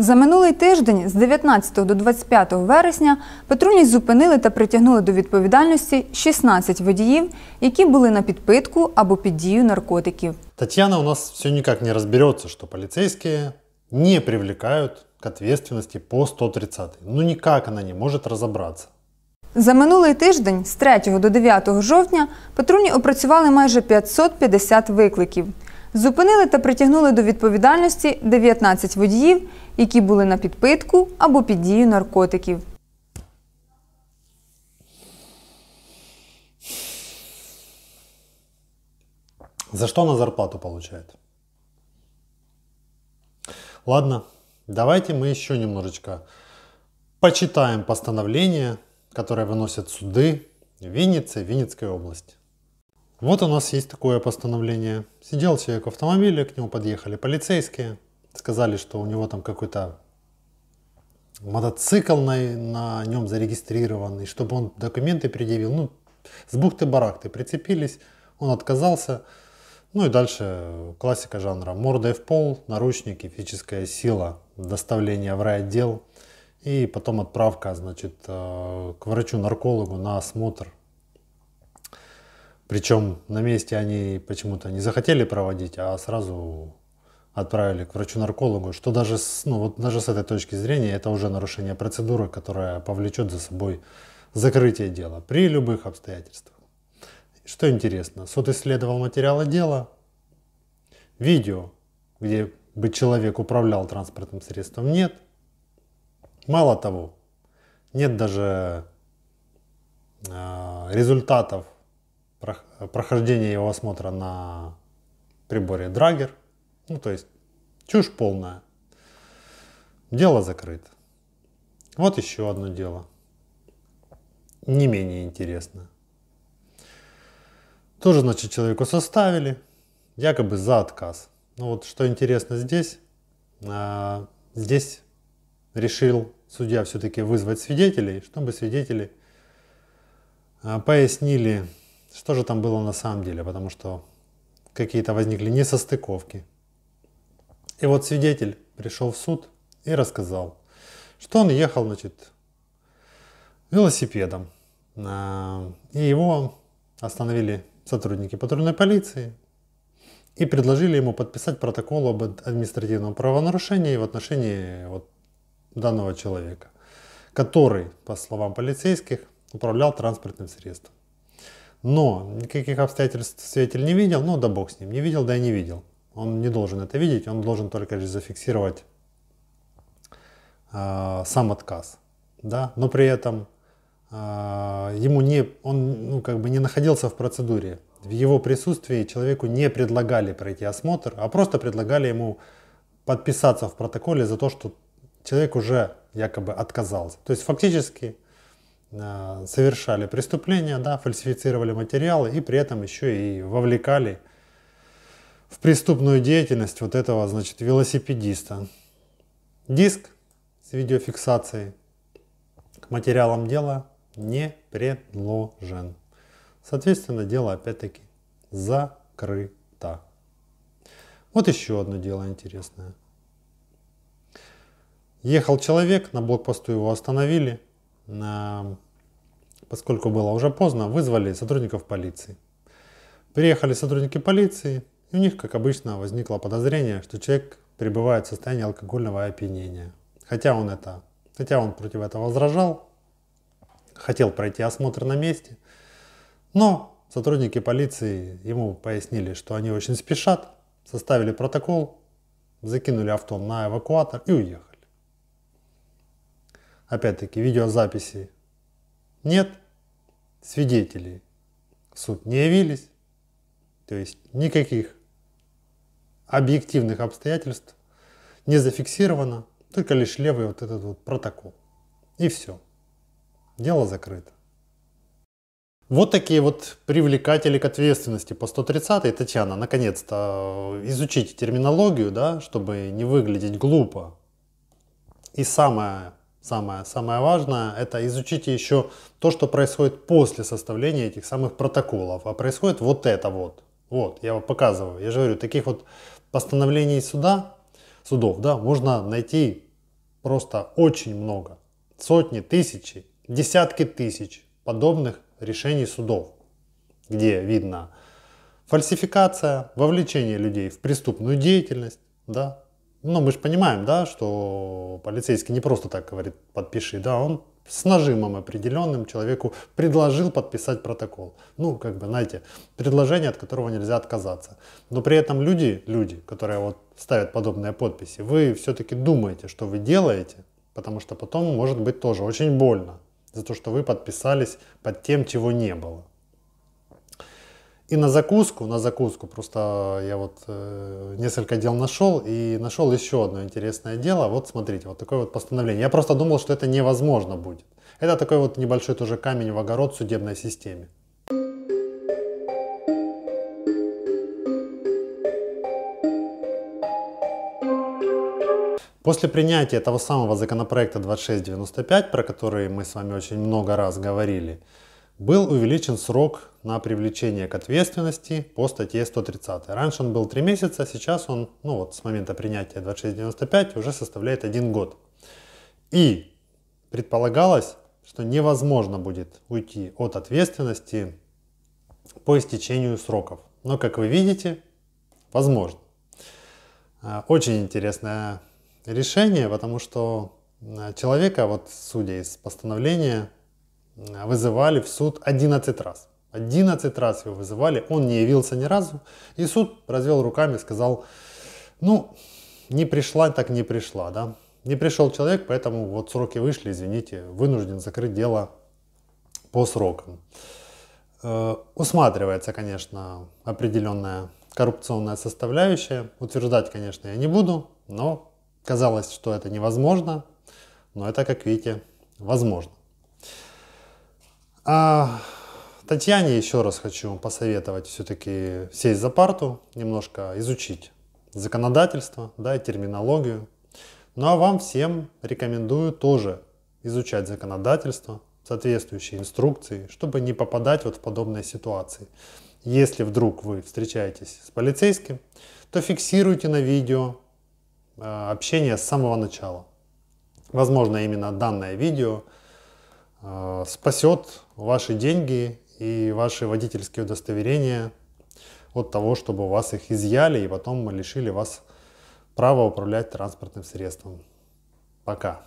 За минулий тиждень з 19 до 25 вересня патрульні зупинили та притягнули до відповідальності 16 водіїв, які були на підпитку або під дію наркотиків. Тетяна у нас все ніяк не розбереться, що поліцейські не привлекают к ответственности по 130. Ну никак вона не може розібратися. За минулий тиждень з 3 до 9 жовтня патрульні опрацювали майже 550 викликів. Зупинили та притягнули до відповідальності 19 водіїв, які були на підпитку або під дією наркотиків. За что она зарплату получает? Ладно, давайте мы еще немножечко почитаем постановление, которое выносят суды Винницы, Винницкой области. Вот у нас есть такое постановление. Сидел человек в автомобиле, к нему подъехали полицейские – сказали, что у него там какой-то мотоцикл на, на нем зарегистрированный, чтобы он документы предъявил. Ну, с бухты-барахты прицепились, он отказался. Ну и дальше классика жанра. Мордой в пол, наручники, физическая сила, доставление в райотдел и потом отправка, значит, э, к врачу-наркологу на осмотр. Причем на месте они почему-то не захотели проводить, а сразу отправили к врачу-наркологу, что даже с, ну, вот даже с этой точки зрения это уже нарушение процедуры, которая повлечет за собой закрытие дела при любых обстоятельствах. Что интересно, суд исследовал материалы дела, видео, где бы человек управлял транспортным средством, нет. Мало того, нет даже э, результатов прохождения его осмотра на приборе Драгер – ну, то есть чушь полная. Дело закрыто. Вот еще одно дело. Не менее интересно. Тоже, значит, человеку составили, якобы за отказ. Ну вот что интересно здесь, а, здесь решил судья все-таки вызвать свидетелей, чтобы свидетели а, пояснили, что же там было на самом деле, потому что какие-то возникли несостыковки. И вот свидетель пришел в суд и рассказал, что он ехал, значит, велосипедом. А, и его остановили сотрудники патрульной полиции и предложили ему подписать протокол об административном правонарушении в отношении вот данного человека, который, по словам полицейских, управлял транспортным средством. Но никаких обстоятельств свидетель не видел, ну да бог с ним, не видел, да и не видел. Он не должен это видеть, он должен только лишь зафиксировать э, сам отказ. Да? Но при этом э, ему не, он ну, как бы не находился в процедуре. В его присутствии человеку не предлагали пройти осмотр, а просто предлагали ему подписаться в протоколе за то, что человек уже якобы отказался. То есть фактически а, совершали преступления, да, фальсифицировали материалы и при этом еще и вовлекали в преступную деятельность вот этого, значит, велосипедиста. Диск с видеофиксацией к материалам дела не предложен. Соответственно, дело опять-таки закрыто. Вот еще одно дело интересное. Ехал человек, на блокпосту его остановили, поскольку было уже поздно, вызвали сотрудников полиции. Приехали сотрудники полиции, и у них, как обычно, возникло подозрение, что человек пребывает в состоянии алкогольного опьянения. Хотя он это, хотя он против этого возражал, хотел пройти осмотр на месте, но сотрудники полиции ему пояснили, что они очень спешат, составили протокол, закинули авто на эвакуатор и уехали. Опять-таки, видеозаписи нет, свидетелей суд не явились, то есть никаких объективных обстоятельств не зафиксировано, только лишь левый вот этот вот протокол. И все. Дело закрыто. Вот такие вот привлекатели к ответственности по 130-й. Татьяна, наконец-то э, изучите терминологию, да, чтобы не выглядеть глупо. И самое, самое, самое важное, это изучите еще то, что происходит после составления этих самых протоколов. А происходит вот это вот. Вот, я вам показываю. Я же говорю, таких вот постановлений суда, судов да, можно найти просто очень много. Сотни, тысячи, десятки тысяч подобных решений судов, где видно фальсификация, вовлечение людей в преступную деятельность. Да? Но мы же понимаем, да, что полицейский не просто так говорит, подпиши, да, он с нажимом определенным человеку предложил подписать протокол. Ну, как бы, знаете, предложение, от которого нельзя отказаться. Но при этом люди, люди, которые вот ставят подобные подписи, вы все-таки думаете, что вы делаете, потому что потом может быть тоже очень больно за то, что вы подписались под тем, чего не было. И на закуску, на закуску, просто я вот э, несколько дел нашел, и нашел еще одно интересное дело. Вот смотрите, вот такое вот постановление. Я просто думал, что это невозможно будет. Это такой вот небольшой тоже камень в огород судебной системе. После принятия того самого законопроекта 2695, про который мы с вами очень много раз говорили, был увеличен срок на привлечение к ответственности по статье 130. Раньше он был 3 месяца, сейчас он, ну вот с момента принятия 2695 уже составляет 1 год. И предполагалось, что невозможно будет уйти от ответственности по истечению сроков. Но, как вы видите, возможно. А, очень интересное решение, потому что а, человека, вот судя из постановления, вызывали в суд 11 раз. 11 раз его вызывали, он не явился ни разу. И суд развел руками и сказал, ну, не пришла, так не пришла, да. Не пришел человек, поэтому вот сроки вышли, извините, вынужден закрыть дело по срокам. Э, усматривается, конечно, определенная коррупционная составляющая. Утверждать, конечно, я не буду, но казалось, что это невозможно, но это, как видите, возможно. А, Татьяне еще раз хочу посоветовать все-таки сесть за парту, немножко изучить законодательство, да, и терминологию. Ну а вам всем рекомендую тоже изучать законодательство, соответствующие инструкции, чтобы не попадать вот в подобные ситуации. Если вдруг вы встречаетесь с полицейским, то фиксируйте на видео а, общение с самого начала. Возможно, именно данное видео – Э, спасет ваши деньги и ваши водительские удостоверения от того, чтобы вас их изъяли и потом лишили вас права управлять транспортным средством. Пока.